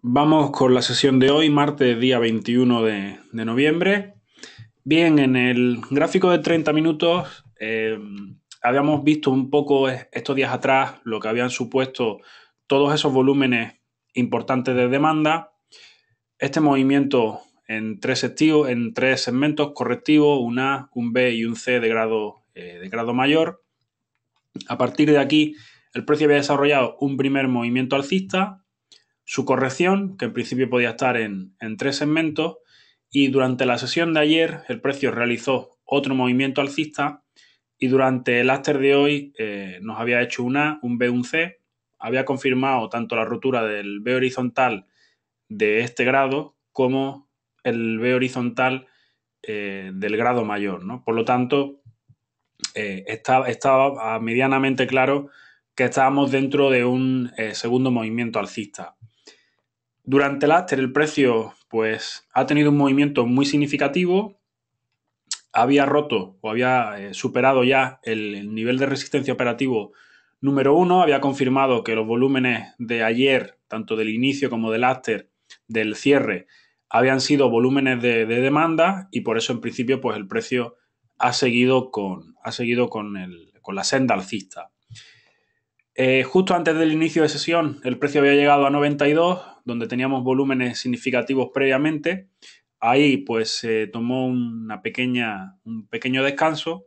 Vamos con la sesión de hoy, martes día 21 de, noviembre. Bien, en el gráfico de 30 minutos eh, habíamos visto un poco estos días atrás lo que habían supuesto todos esos volúmenes importantes de demanda, este movimiento en tres, en segmentos correctivos, un A, un B y un C de grado, eh, de grado mayor. A partir de aquí, el precio había desarrollado un primer movimiento alcista, su corrección, que en principio podía estar en, tres segmentos, y durante la sesión de ayer el precio realizó otro movimiento alcista y durante el after de hoy eh, nos había hecho una, un B, un C, había confirmado tanto la rotura del B horizontal de este grado como el B horizontal eh, del grado mayor. ¿no? Por lo tanto, eh, estaba, medianamente claro que estábamos dentro de un segundo movimiento alcista. Durante el after el precio pues, ha tenido un movimiento muy significativo, había roto o había eh, superado ya el, nivel de resistencia operativo número uno, había confirmado que los volúmenes de ayer, tanto del inicio como del after, del cierre, habían sido volúmenes de, demanda y por eso en principio pues, el precio ha seguido con, ha seguido con, la senda alcista. Eh, justo antes del inicio de sesión, el precio había llegado a 92, donde teníamos volúmenes significativos previamente. Ahí pues se tomó una pequeña, un pequeño descanso,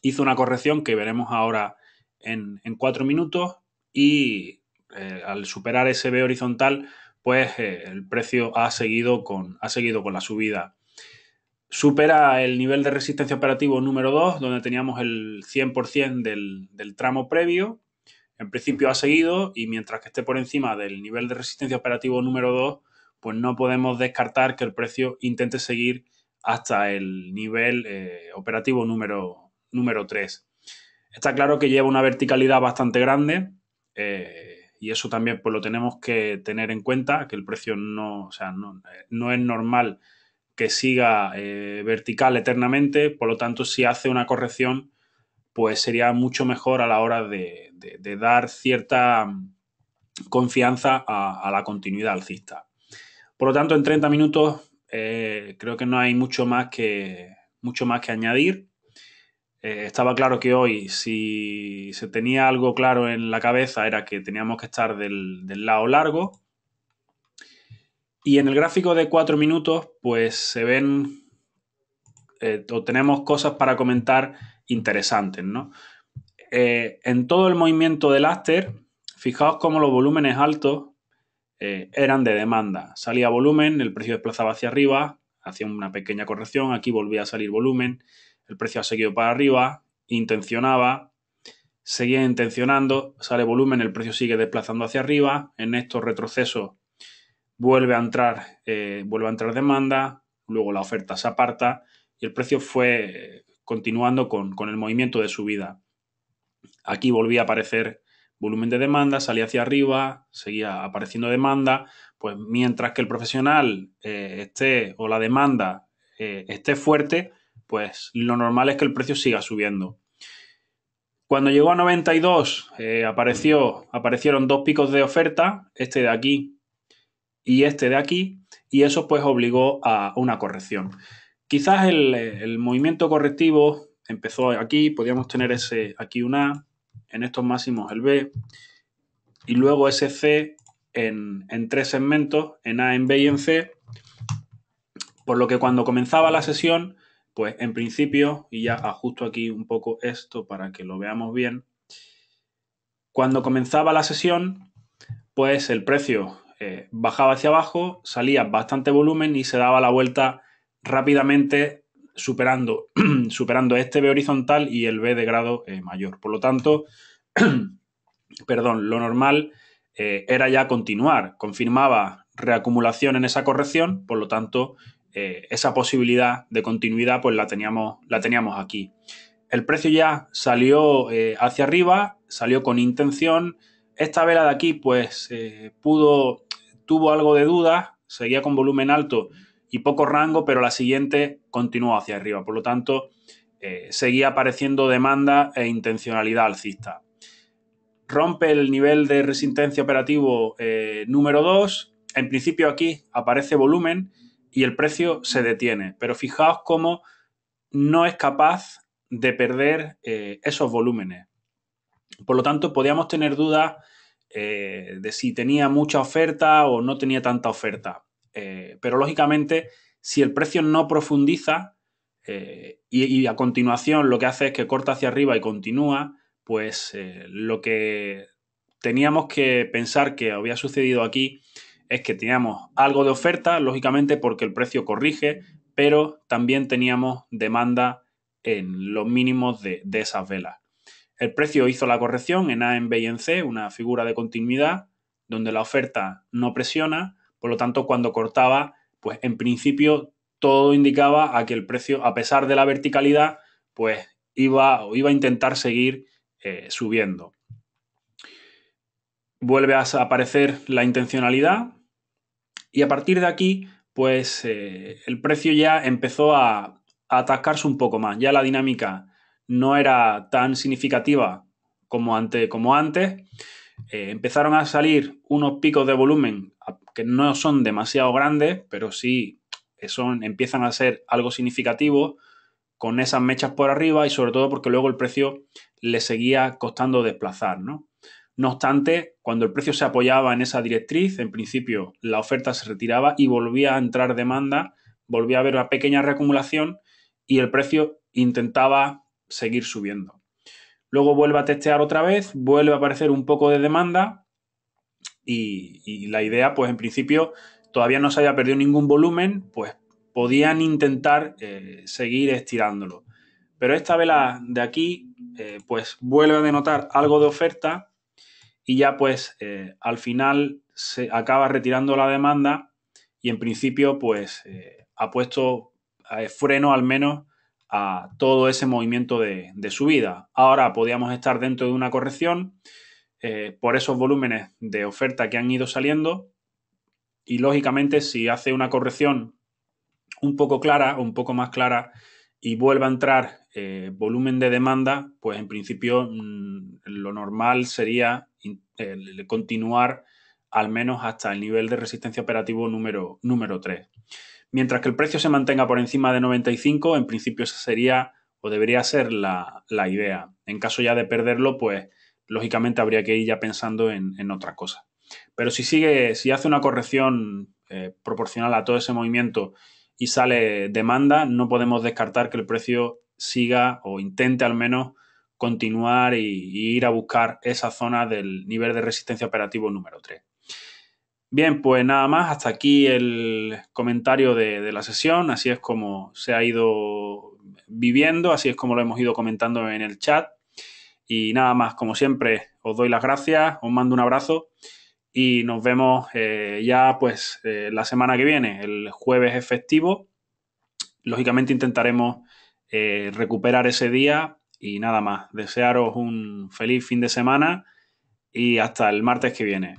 hizo una corrección que veremos ahora en, en cuatro minutos y eh, al superar ese B horizontal pues eh, el precio ha seguido, con, ha seguido con la subida. Supera el nivel de resistencia operativo número 2, donde teníamos el 100% del tramo previo, en principio ha seguido y mientras que esté por encima del nivel de resistencia operativo número 2, pues no podemos descartar que el precio intente seguir hasta el nivel eh, operativo número, número 3. Está claro que lleva una verticalidad bastante grande eh, y eso también pues, lo tenemos que tener en cuenta, que el precio no, eh, no, es normal que siga vertical eternamente, por lo tanto si hace una corrección pues sería mucho mejor a la hora de, dar cierta mm, confianza a, la continuidad alcista. Por lo tanto, en 30 minutos eh, creo que no hay mucho más que, mucho más que añadir. Eh, estaba claro que hoy, si se tenía algo claro en la cabeza, era que teníamos que estar del, lado largo. Y en el gráfico de 4 minutos, pues se ven eh, o tenemos cosas para comentar interesantes, ¿no? Eh, en todo el movimiento del Aster, fijaos cómo los volúmenes altos eh, eran de demanda. Salía volumen, el precio desplazaba hacia arriba, hacía una pequeña corrección, aquí volvía a salir volumen, el precio ha seguido para arriba, intencionaba, seguía intencionando, sale volumen, el precio sigue desplazando hacia arriba, en estos retrocesos vuelve a entrar, eh, vuelve a entrar demanda, luego la oferta se aparta y el precio fue continuando con, el movimiento de subida. Aquí volvía a aparecer volumen de demanda, salía hacia arriba, seguía apareciendo demanda, pues mientras que el profesional eh, esté o la demanda eh, esté fuerte, pues lo normal es que el precio siga subiendo. Cuando llegó a 92 eh, apareció, aparecieron dos picos de oferta, este de aquí y este de aquí, y eso pues obligó a una corrección. Quizás el, movimiento correctivo empezó aquí, podíamos tener ese aquí un A, en estos máximos el B, y luego ese C en, tres segmentos, en A, en B y en C, por lo que cuando comenzaba la sesión, pues en principio, y ya ajusto aquí un poco esto para que lo veamos bien, cuando comenzaba la sesión, pues el precio eh, bajaba hacia abajo, salía bastante volumen y se daba la vuelta rápidamente superando, superando este B horizontal y el B de grado eh, mayor. Por lo tanto, perdón, lo normal eh, era ya continuar, confirmaba reacumulación en esa corrección, por lo tanto, eh, esa posibilidad de continuidad pues la teníamos, la teníamos aquí. El precio ya salió hacia arriba, salió con intención. Esta vela de aquí pues pudo, tuvo algo de duda seguía con volumen alto, y poco rango, pero la siguiente continuó hacia arriba. Por lo tanto, eh, seguía apareciendo demanda e intencionalidad alcista. Rompe el nivel de resistencia operativo eh, número 2. En principio aquí aparece volumen y el precio se detiene. Pero fijaos cómo no es capaz de perder eh, esos volúmenes. Por lo tanto, podíamos tener dudas de si tenía mucha oferta o no tenía tanta oferta. Eh, pero lógicamente, si el precio no profundiza eh, y, a continuación lo que hace es que corta hacia arriba y continúa, pues eh, lo que teníamos que pensar que había sucedido aquí es que teníamos algo de oferta, lógicamente porque el precio corrige, pero también teníamos demanda en los mínimos de, de esas velas. El precio hizo la corrección en A, en B y en C, una figura de continuidad donde la oferta no presiona, por lo tanto, cuando cortaba, pues en principio todo indicaba a que el precio, a pesar de la verticalidad, pues iba, iba a intentar seguir eh, subiendo. Vuelve a aparecer la intencionalidad y a partir de aquí, pues eh, el precio ya empezó a, atascarse un poco más. Ya la dinámica no era tan significativa como, como antes. Eh, empezaron a salir unos picos de volumen que no son demasiado grandes, pero sí son, empiezan a ser algo significativo con esas mechas por arriba y sobre todo porque luego el precio le seguía costando desplazar, ¿no? No obstante, cuando el precio se apoyaba en esa directriz, en principio la oferta se retiraba y volvía a entrar demanda, volvía a haber una pequeña reacumulación y el precio intentaba seguir subiendo. Luego vuelve a testear otra vez, vuelve a aparecer un poco de demanda y, la idea, pues en principio, todavía no se había perdido ningún volumen, pues podían intentar eh, seguir estirándolo. Pero esta vela de aquí, eh, pues vuelve a denotar algo de oferta y ya pues eh, al final se acaba retirando la demanda y en principio pues ha puesto freno al menos a todo ese movimiento de, de subida. Ahora podíamos estar dentro de una corrección, eh, por esos volúmenes de oferta que han ido saliendo y lógicamente si hace una corrección un poco clara o un poco más clara y vuelva a entrar eh, volumen de demanda, pues en principio mm, lo normal sería continuar al menos hasta el nivel de resistencia operativo número, número 3. Mientras que el precio se mantenga por encima de 95, en principio esa sería o debería ser la idea. En caso ya de perderlo, pues lógicamente habría que ir ya pensando en, en otra cosa. Pero si sigue, si hace una corrección eh, proporcional a todo ese movimiento y sale demanda, no podemos descartar que el precio siga o intente al menos continuar y, ir a buscar esa zona del nivel de resistencia operativo número 3. Bien, pues nada más, hasta aquí el comentario de, la sesión, así es como se ha ido viviendo, así es como lo hemos ido comentando en el chat. Y nada más, como siempre, os doy las gracias, os mando un abrazo y nos vemos eh, ya pues eh, la semana que viene, el jueves efectivo. Lógicamente intentaremos eh, recuperar ese día y nada más. Desearos un feliz fin de semana y hasta el martes que viene.